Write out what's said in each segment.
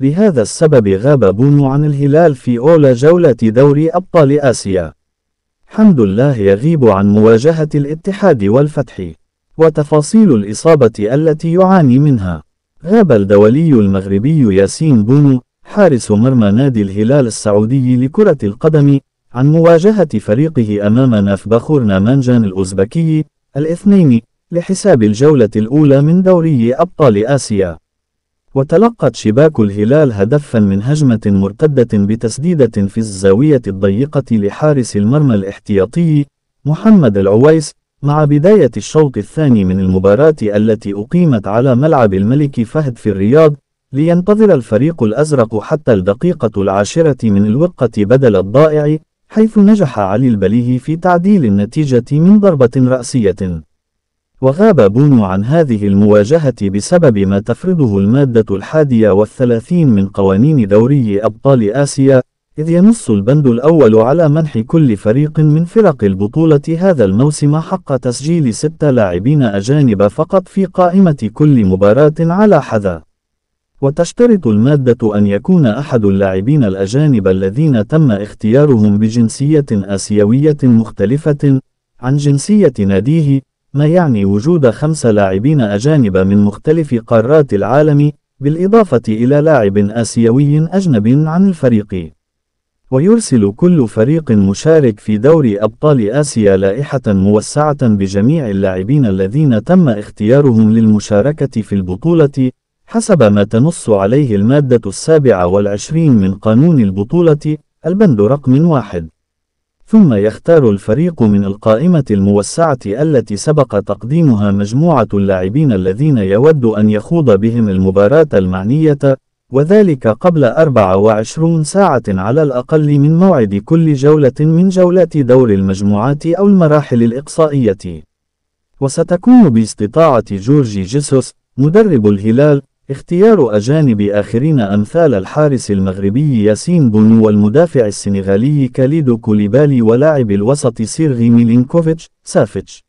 لهذا السبب غاب بونو عن الهلال في أولى جولة دوري أبطال آسيا حمد الله يغيب عن مواجهة الاتحاد والفتح وتفاصيل الإصابة التي يعاني منها غاب الدولي المغربي ياسين بونو حارس مرمى نادي الهلال السعودي لكرة القدم عن مواجهة فريقه أمام بخور نامانجان الأوزبكي الاثنين لحساب الجولة الأولى من دوري أبطال آسيا وتلقت شباك الهلال هدفا من هجمة مرتدة بتسديدة في الزاوية الضيقة لحارس المرمى الاحتياطي محمد العويس مع بداية الشوط الثاني من المباراة التي أقيمت على ملعب الملك فهد في الرياض لينتظر الفريق الأزرق حتى الدقيقة العاشرة من الوقة بدل الضائع حيث نجح علي البليهي في تعديل النتيجة من ضربة رأسية وغاب بونو عن هذه المواجهة بسبب ما تفرضه المادة الحادية والثلاثين من قوانين دوري أبطال آسيا إذ ينص البند الأول على منح كل فريق من فرق البطولة هذا الموسم حق تسجيل ستة لاعبين أجانب فقط في قائمة كل مباراة على حذا وتشترط المادة أن يكون أحد اللاعبين الأجانب الذين تم اختيارهم بجنسية آسيوية مختلفة عن جنسية ناديه ما يعني وجود خمس لاعبين أجانب من مختلف قارات العالم بالإضافة إلى لاعب آسيوي أجنب عن الفريق ويرسل كل فريق مشارك في دوري أبطال آسيا لائحة موسعة بجميع اللاعبين الذين تم اختيارهم للمشاركة في البطولة حسب ما تنص عليه المادة السابعة والعشرين من قانون البطولة البند رقم واحد ثم يختار الفريق من القائمة الموسعة التي سبق تقديمها مجموعة اللاعبين الذين يود أن يخوض بهم المباراة المعنية، وذلك قبل 24 ساعة على الأقل من موعد كل جولة من جولات دور المجموعات أو المراحل الإقصائية. وستكون باستطاعة جورجي جيسوس مدرب الهلال اختيار أجانب آخرين أمثال الحارس المغربي ياسين بون والمدافع السنغالي كاليدو كوليبالي ولاعب الوسط سيرغي ميلينكوفيتش سافيتش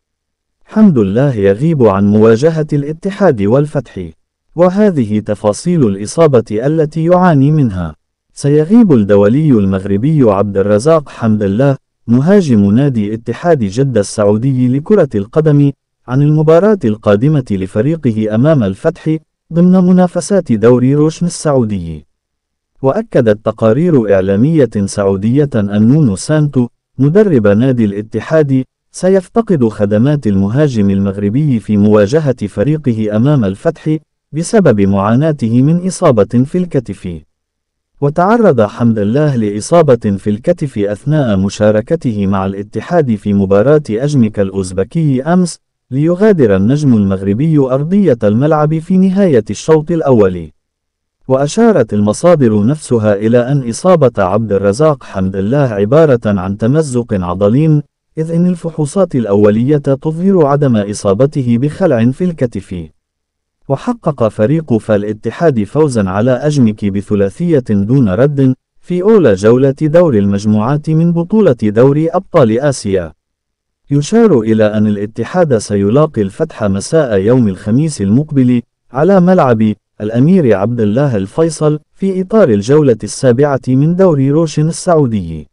حمد الله يغيب عن مواجهة الاتحاد والفتح وهذه تفاصيل الإصابة التي يعاني منها سيغيب الدولي المغربي عبد الرزاق حمد الله مهاجم نادي اتحاد جدة السعودي لكرة القدم عن المباراة القادمة لفريقه أمام الفتح ضمن منافسات دوري روشن السعودي وأكدت تقارير إعلامية سعودية أن نونو سانتو مدرب نادي الاتحاد سيفتقد خدمات المهاجم المغربي في مواجهة فريقه أمام الفتح بسبب معاناته من إصابة في الكتف وتعرض حمد الله لإصابة في الكتف أثناء مشاركته مع الاتحاد في مباراة أجمك الأوزبكي أمس ليغادر النجم المغربي أرضية الملعب في نهاية الشوط الأول وأشارت المصادر نفسها إلى أن إصابة عبد الرزاق حمد الله عبارة عن تمزق عضلي إذ إن الفحوصات الأولية تظهر عدم إصابته بخلع في الكتف وحقق فريق فالاتحاد فوزا على أجمك بثلاثية دون رد في أولى جولة دور المجموعات من بطولة دوري أبطال آسيا يشار إلى أن الاتحاد سيلاقي الفتح مساء يوم الخميس المقبل على ملعب الأمير عبد الله الفيصل في إطار الجولة السابعة من دوري روشن السعودي